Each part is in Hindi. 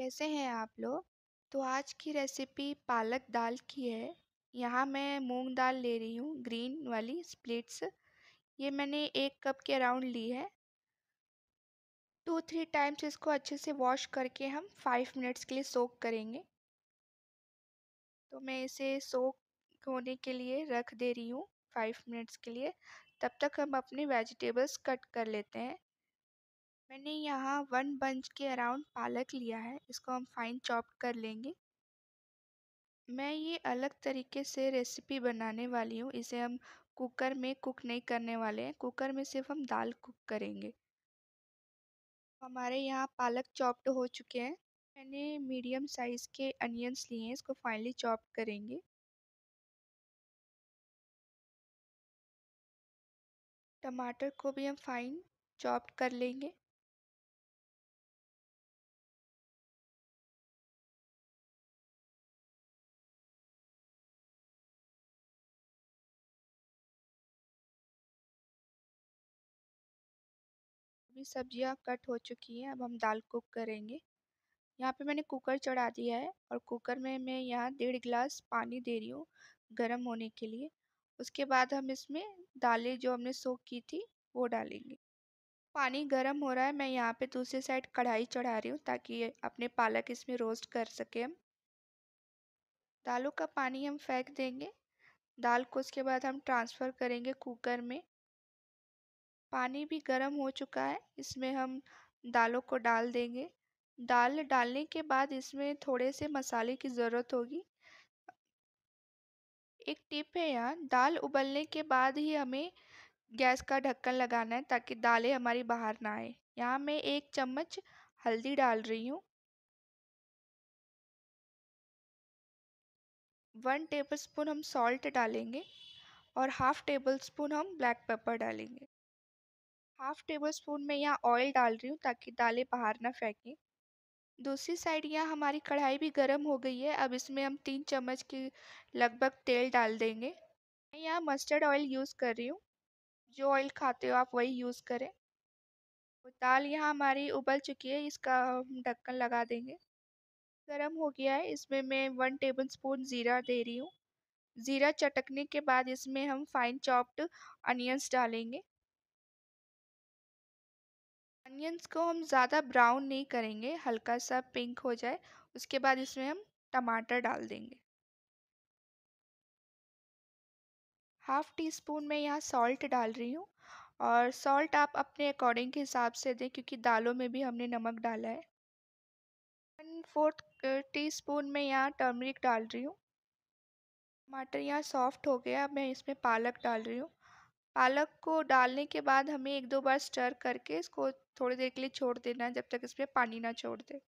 कैसे हैं आप लोग तो आज की रेसिपी पालक दाल की है यहाँ मैं मूंग दाल ले रही हूँ ग्रीन वाली स्प्लिट्स ये मैंने एक कप के अराउंड ली है टू थ्री टाइम्स इसको अच्छे से वॉश करके हम फाइव मिनट्स के लिए सोक करेंगे तो मैं इसे सोक होने के लिए रख दे रही हूँ फाइव मिनट्स के लिए तब तक हम अपने वेजिटेबल्स कट कर लेते हैं मैंने यहाँ वन बंच के अराउंड पालक लिया है इसको हम फाइन चॉप कर लेंगे मैं ये अलग तरीके से रेसिपी बनाने वाली हूँ इसे हम कुकर में कुक नहीं करने वाले हैं कुकर में सिर्फ हम दाल कुक करेंगे हमारे यहाँ पालक चॉप्ड हो चुके हैं मैंने मीडियम साइज़ के अनियंस लिए हैं इसको फाइनली चॉप करेंगे टमाटर को भी हम फाइन चॉप कर लेंगे अपनी सब्जियां कट हो चुकी हैं अब हम दाल कुक करेंगे यहाँ पे मैंने कुकर चढ़ा दिया है और कुकर में मैं यहाँ डेढ़ गिलास पानी दे रही हूँ गर्म होने के लिए उसके बाद हम इसमें दालें जो हमने सोख की थी वो डालेंगे पानी गर्म हो रहा है मैं यहाँ पे दूसरी साइड कढ़ाई चढ़ा रही हूँ ताकि अपने पालक इसमें रोस्ट कर सके हम दालों का पानी हम फेंक देंगे दाल को उसके बाद हम ट्रांसफ़र करेंगे कुकर में पानी भी गर्म हो चुका है इसमें हम दालों को डाल देंगे दाल डालने के बाद इसमें थोड़े से मसाले की ज़रूरत होगी एक टिप है यहाँ दाल उबलने के बाद ही हमें गैस का ढक्कन लगाना है ताकि दालें हमारी बाहर ना आए यहाँ मैं एक चम्मच हल्दी डाल रही हूँ वन टेबल स्पून हम सॉल्ट डालेंगे और हाफ टेबल स्पून हम ब्लैक पेपर डालेंगे हाफ़ टेबल स्पून में यहाँ ऑयल डाल रही हूँ ताकि दालें बाहर ना फेंकें दूसरी साइड यहाँ हमारी कढ़ाई भी गर्म हो गई है अब इसमें हम तीन चम्मच के लगभग तेल डाल देंगे मैं यहाँ मस्टर्ड ऑयल यूज़ कर रही हूँ जो ऑयल खाते हो आप वही यूज़ करें दाल यहाँ हमारी उबल चुकी है इसका हम ढक्कन लगा देंगे गर्म हो गया है इसमें मैं वन टेबल स्पून ज़ीरा दे रही हूँ ज़ीरा चटकने के बाद इसमें हम फाइन चॉप्ड अनियंस डालेंगे अनियंस को हम ज़्यादा ब्राउन नहीं करेंगे हल्का सा पिंक हो जाए उसके बाद इसमें हम टमाटर डाल देंगे हाफ़ टी स्पून में यहाँ सॉल्ट डाल रही हूँ और सॉल्ट आप अपने अकॉर्डिंग के हिसाब से दें क्योंकि दालों में भी हमने नमक डाला है वन फोर्थ टी स्पून में यहाँ टर्मरिक डाल रही हूँ टमाटर यहाँ सॉफ्ट हो गया अब मैं इसमें पालक डाल रही हूँ पालक को डालने के बाद हमें एक दो बार स्टर करके इसको थोड़ी देर के लिए छोड़ देना जब तक इस पर पानी ना छोड़ दे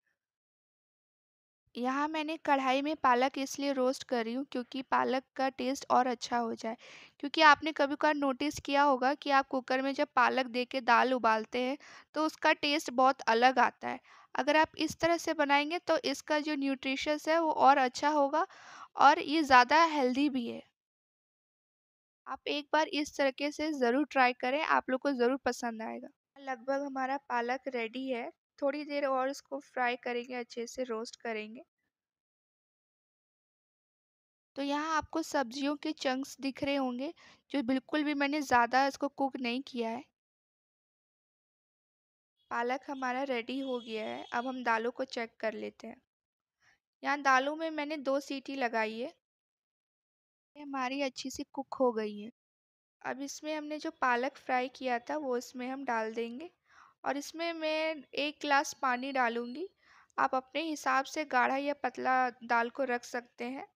यहाँ मैंने कढ़ाई में पालक इसलिए रोस्ट कर रही हूँ क्योंकि पालक का टेस्ट और अच्छा हो जाए क्योंकि आपने कभी कभार नोटिस किया होगा कि आप कुकर में जब पालक दे के दाल उबालते हैं तो उसका टेस्ट बहुत अलग आता है अगर आप इस तरह से बनाएंगे तो इसका जो न्यूट्रिशस है वो और अच्छा होगा और ये ज़्यादा हेल्दी भी है आप एक बार इस तरीके से ज़रूर ट्राई करें आप लोग को ज़रूर पसंद आएगा लगभग हमारा पालक रेडी है थोड़ी देर और इसको फ्राई करेंगे अच्छे से रोस्ट करेंगे तो यहाँ आपको सब्जियों के चंक्स दिख रहे होंगे जो बिल्कुल भी मैंने ज़्यादा इसको कुक नहीं किया है पालक हमारा रेडी हो गया है अब हम दालों को चेक कर लेते हैं यहाँ दालों में मैंने दो सीटी लगाई है हमारी अच्छी सी कुक हो गई है अब इसमें हमने जो पालक फ्राई किया था वो इसमें हम डाल देंगे और इसमें मैं एक गिलास पानी डालूँगी आप अपने हिसाब से गाढ़ा या पतला दाल को रख सकते हैं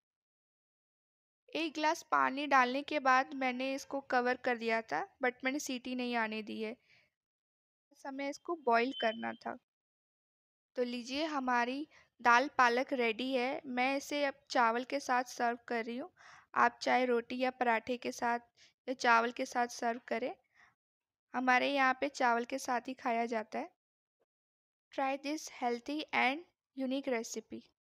एक गिलास पानी डालने के बाद मैंने इसको कवर कर दिया था बट मैंने सीटी नहीं आने दी है समय इसको बॉईल करना था तो लीजिए हमारी दाल पालक रेडी है मैं इसे अब चावल के साथ सर्व कर रही हूँ आप चाहे रोटी या पराठे के साथ या चावल के साथ सर्व करें हमारे यहाँ पे चावल के साथ ही खाया जाता है try this healthy and unique recipe